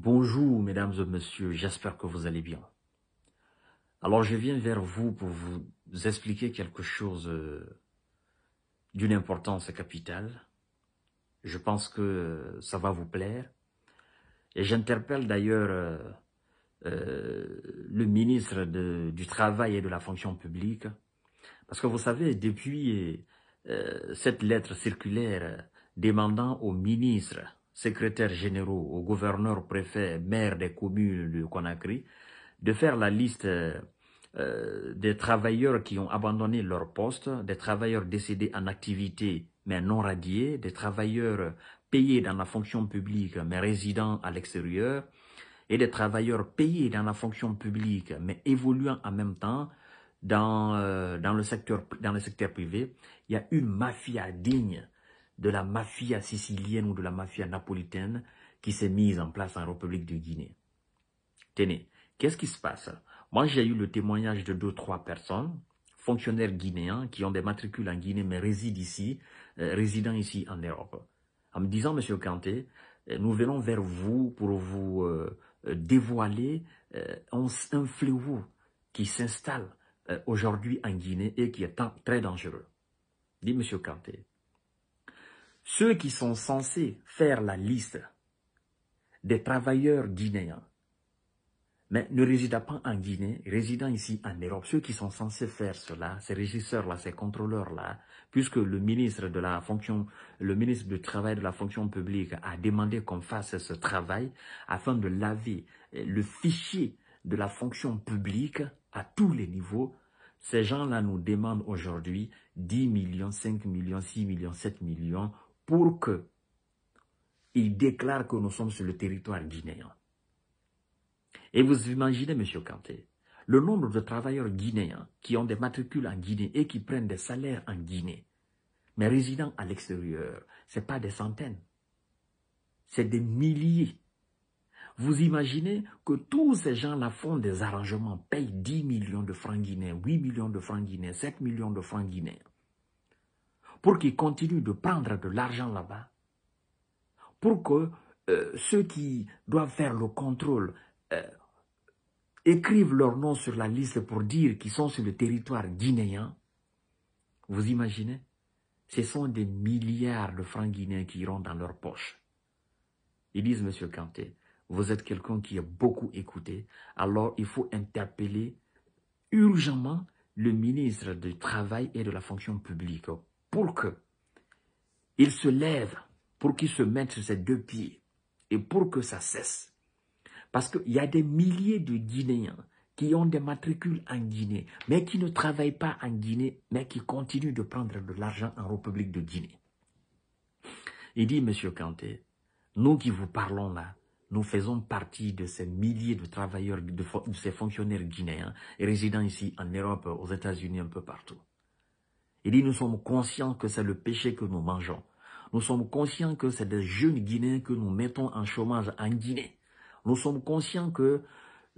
Bonjour mesdames et messieurs, j'espère que vous allez bien. Alors je viens vers vous pour vous expliquer quelque chose euh, d'une importance capitale. Je pense que ça va vous plaire. Et j'interpelle d'ailleurs euh, euh, le ministre du Travail et de la Fonction publique, parce que vous savez, depuis cette lettre circulaire demandant au ministre secrétaires généraux, aux gouverneurs, préfets, maires des communes de Conakry, de faire la liste euh, des travailleurs qui ont abandonné leur poste, des travailleurs décédés en activité mais non radiés, des travailleurs payés dans la fonction publique mais résidant à l'extérieur, et des travailleurs payés dans la fonction publique mais évoluant en même temps dans, euh, dans, le, secteur, dans le secteur privé, il y a une mafia digne de la mafia sicilienne ou de la mafia napolitaine qui s'est mise en place en République de Guinée. Tenez, qu'est-ce qui se passe Moi, j'ai eu le témoignage de deux, trois personnes, fonctionnaires guinéens qui ont des matricules en Guinée mais résident ici, euh, ici en Europe. En me disant, Monsieur Kanté, euh, nous venons vers vous pour vous euh, dévoiler un, fléau qui s'installe aujourd'hui en Guinée et qui est très dangereux. Dit Monsieur Kanté, ceux qui sont censés faire la liste des travailleurs guinéens, mais ne résident pas en Guinée, résident ici en Europe, ceux qui sont censés faire cela, ces régisseurs-là, ces contrôleurs-là, puisque le ministre de la fonction, le ministre du Travail de la fonction publique a demandé qu'on fasse ce travail afin de laver le fichier de la fonction publique à tous les niveaux, ces gens-là nous demandent aujourd'hui 10 millions, 5 millions, 6 millions, 7 millions pour que déclarent déclare que nous sommes sur le territoire guinéen. Et vous imaginez, Monsieur Kanté, le nombre de travailleurs guinéens qui ont des matricules en Guinée et qui prennent des salaires en Guinée, mais résidant à l'extérieur, ce pas des centaines, c'est des milliers. Vous imaginez que tous ces gens-là font des arrangements, payent 10 millions de francs guinéens, 8 millions de francs guinéens, 7 millions de francs guinéens pour qu'ils continuent de prendre de l'argent là-bas, pour que euh, ceux qui doivent faire le contrôle euh, écrivent leur nom sur la liste pour dire qu'ils sont sur le territoire guinéen. Vous imaginez Ce sont des milliards de francs guinéens qui iront dans leur poche. Ils disent, Monsieur Kanté, vous êtes quelqu'un qui a beaucoup écouté, alors il faut interpeller urgemment le ministre du Travail et de la Fonction publique oh pour que il se lève, pour qu'il se mette sur ses deux pieds et pour que ça cesse. Parce qu'il y a des milliers de Guinéens qui ont des matricules en Guinée, mais qui ne travaillent pas en Guinée, mais qui continuent de prendre de l'argent en République de Guinée. Il dit, Monsieur Kanté, nous qui vous parlons là, nous faisons partie de ces milliers de travailleurs, de ces fonctionnaires guinéens résidant ici en Europe, aux États-Unis, un peu partout. Il dit, nous sommes conscients que c'est le péché que nous mangeons. Nous sommes conscients que c'est des jeunes Guinéens que nous mettons en chômage en Guinée. Nous sommes conscients que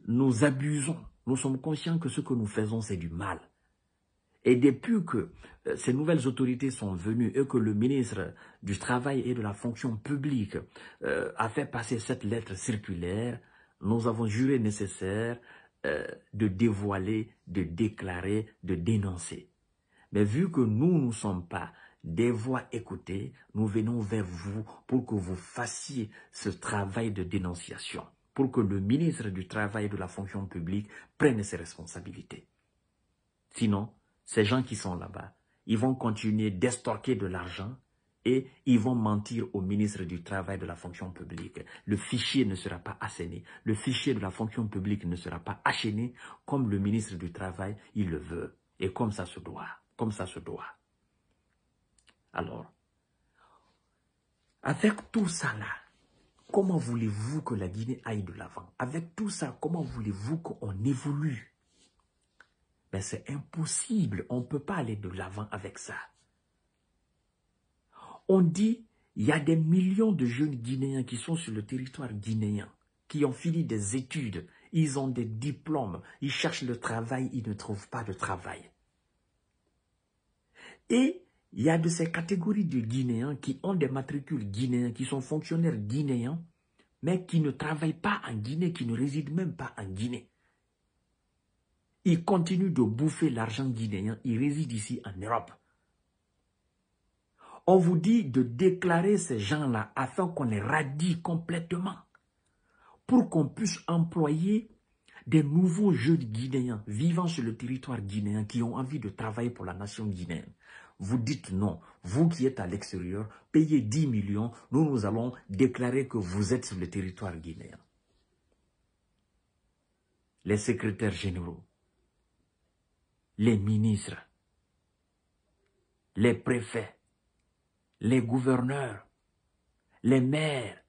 nous abusons. Nous sommes conscients que ce que nous faisons, c'est du mal. Et depuis que euh, ces nouvelles autorités sont venues et que le ministre du Travail et de la Fonction publique euh, a fait passer cette lettre circulaire, nous avons juré nécessaire euh, de dévoiler, de déclarer, de dénoncer. Mais vu que nous ne sommes pas des voix écoutées, nous venons vers vous pour que vous fassiez ce travail de dénonciation, pour que le ministre du Travail et de la fonction publique prenne ses responsabilités. Sinon, ces gens qui sont là-bas, ils vont continuer d'estorquer de l'argent et ils vont mentir au ministre du Travail et de la fonction publique. Le fichier ne sera pas assaini. Le fichier de la fonction publique ne sera pas achéné comme le ministre du Travail, il le veut et comme ça se doit comme ça se doit. Alors, avec tout ça là, comment voulez-vous que la Guinée aille de l'avant Avec tout ça, comment voulez-vous qu'on évolue Mais ben, c'est impossible, on ne peut pas aller de l'avant avec ça. On dit, il y a des millions de jeunes Guinéens qui sont sur le territoire guinéen, qui ont fini des études, ils ont des diplômes, ils cherchent le travail, ils ne trouvent pas de travail. Et il y a de ces catégories de Guinéens qui ont des matricules guinéens, qui sont fonctionnaires guinéens, mais qui ne travaillent pas en Guinée, qui ne résident même pas en Guinée. Ils continuent de bouffer l'argent guinéen, ils résident ici en Europe. On vous dit de déclarer ces gens-là afin qu'on les radie complètement pour qu'on puisse employer des nouveaux jeunes guinéens vivant sur le territoire guinéen qui ont envie de travailler pour la nation guinéenne. Vous dites non. Vous qui êtes à l'extérieur, payez 10 millions. Nous, nous allons déclarer que vous êtes sur le territoire guinéen. Les secrétaires généraux, les ministres, les préfets, les gouverneurs, les maires.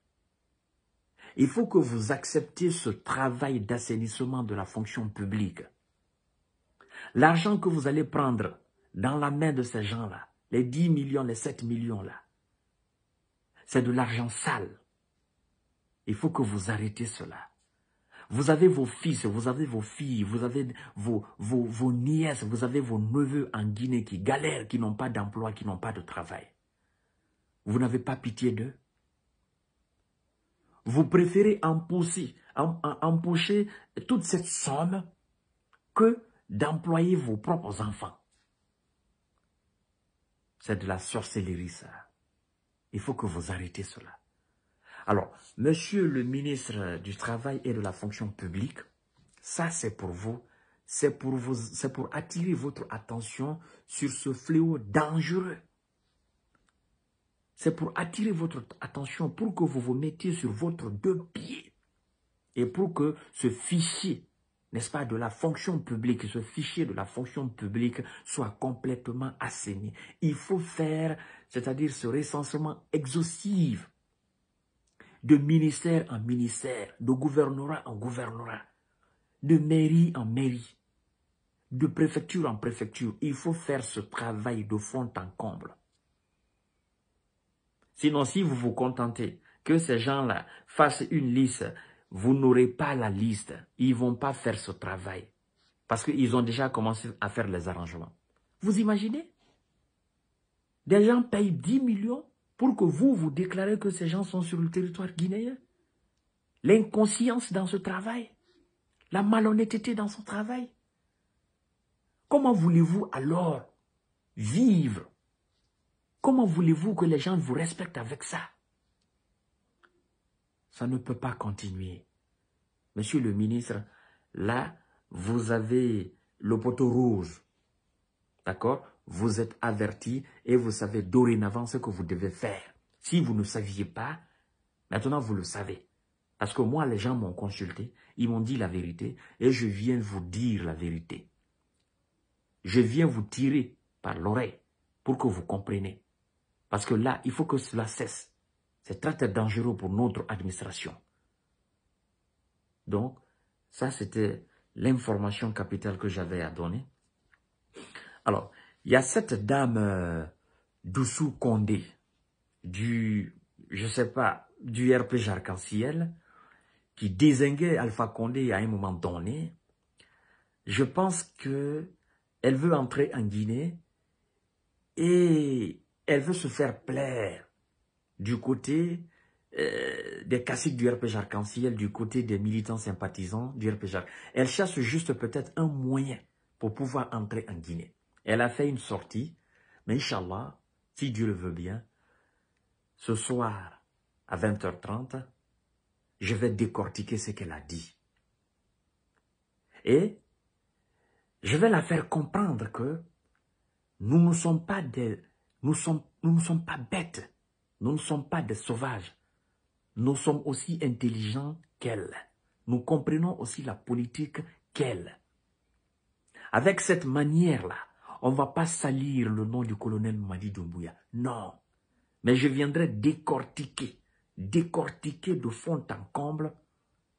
Il faut que vous acceptiez ce travail d'assainissement de la fonction publique. L'argent que vous allez prendre dans la main de ces gens-là, les 10 millions, les 7 millions-là, c'est de l'argent sale. Il faut que vous arrêtiez cela. Vous avez vos fils, vous avez vos filles, vous avez vos, vos, nièces, vous avez vos neveux en Guinée qui galèrent, qui n'ont pas d'emploi, qui n'ont pas de travail. Vous n'avez pas pitié d'eux Vous préférez empocher toute cette somme que d'employer vos propres enfants. C'est de la sorcellerie, ça. Il faut que vous arrêtiez cela. Alors, monsieur le ministre du Travail et de la fonction publique, ça c'est pour vous, c'est pour vous, c'est pour attirer votre attention sur ce fléau dangereux. C'est pour attirer votre attention, pour que vous vous mettiez sur votre deux pieds et pour que ce fichier n'est-ce pas, de la fonction publique, ce fichier de la fonction publique soit complètement assaini. Il faut faire, c'est-à-dire ce recensement exhaustif de ministère en ministère, de gouvernorat en gouvernorat, de mairie en mairie, de préfecture en préfecture. Il faut faire ce travail de fond en comble. Sinon, si vous vous contentez que ces gens-là fassent une liste vous n'aurez pas la liste. Ils vont pas faire ce travail. Parce qu'ils ont déjà commencé à faire les arrangements. Vous imaginez Des gens payent 10 millions pour que vous vous déclariez que ces gens sont sur le territoire guinéen. L'inconscience dans ce travail. La malhonnêteté dans son travail. Comment voulez-vous alors vivre Comment voulez-vous que les gens vous respectent avec ça ça ne peut pas continuer. Monsieur le ministre, là, vous avez le poteau rouge. D'accord Vous êtes averti et vous savez dorénavant ce que vous devez faire. Si vous ne saviez pas, maintenant vous le savez. Parce que moi, les gens m'ont consulté, ils m'ont dit la vérité et je viens vous dire la vérité. Je viens vous tirer par l'oreille pour que vous compreniez. Parce que là, il faut que cela cesse. C'est très, dangereux pour notre administration. Donc, ça, c'était l'information capitale que j'avais à donner. Alors, il y a cette dame euh, Doussou Condé du, je sais pas, du RP Arc-en-Ciel qui désignait Alpha Condé à un moment donné. Je pense que elle veut entrer en Guinée et elle veut se faire plaire du côté euh, des caciques du RPJ Arc-en-Ciel, du côté des militants sympathisants du RPJ Arc. Elle cherche juste peut-être un moyen pour pouvoir entrer en Guinée. Elle a fait une sortie, mais Inch'Allah, si Dieu le veut bien, ce soir à 20h30, je vais décortiquer ce qu'elle a dit. Et je vais la faire comprendre que nous ne sommes pas nous, sommes, nous ne sommes pas bêtes. Nous ne sommes pas des sauvages. Nous sommes aussi intelligents qu'elle. Nous comprenons aussi la politique qu'elle. Avec cette manière-là, on ne va pas salir le nom du colonel Madi Doumbouya. Non. Mais je viendrai décortiquer, décortiquer de fond en comble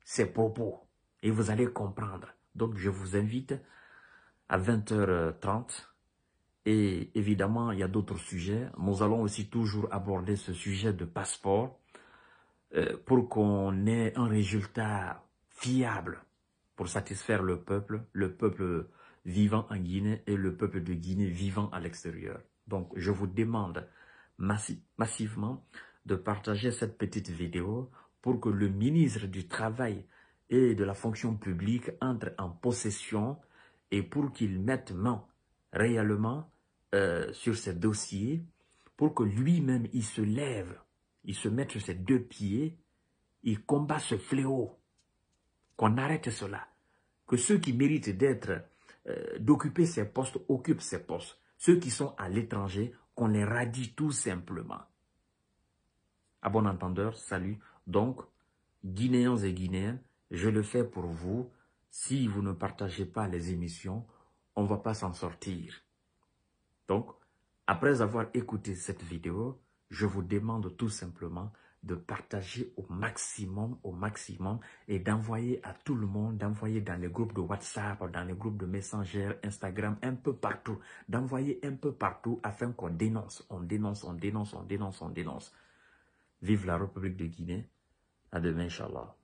ses propos. Et vous allez comprendre. Donc je vous invite à 20h30 et évidemment, il y a d'autres sujets. Nous allons aussi toujours aborder ce sujet de passeport euh, pour qu'on ait un résultat fiable pour satisfaire le peuple, le peuple vivant en Guinée et le peuple de Guinée vivant à l'extérieur. Donc, je vous demande massivement de partager cette petite vidéo pour que le ministre du Travail et de la fonction publique entre en possession et pour qu'il mette main réellement euh, sur ces dossiers pour que lui-même, il se lève, il se mette sur ses deux pieds, il combat ce fléau, qu'on arrête cela, que ceux qui méritent d'être, euh, d'occuper ces postes, occupent ces postes. Ceux qui sont à l'étranger, qu'on les radie tout simplement. À bon entendeur, salut. Donc, Guinéens et Guinéens, je le fais pour vous. Si vous ne partagez pas les émissions, on ne va pas s'en sortir. Donc, après avoir écouté cette vidéo, je vous demande tout simplement de partager au maximum, au maximum, et d'envoyer à tout le monde, d'envoyer dans les groupes de WhatsApp, dans les groupes de Messenger, Instagram, un peu partout, d'envoyer un peu partout afin qu'on dénonce, on dénonce, on dénonce, on dénonce, on dénonce. Vive la République de Guinée. À demain, Inch'Allah.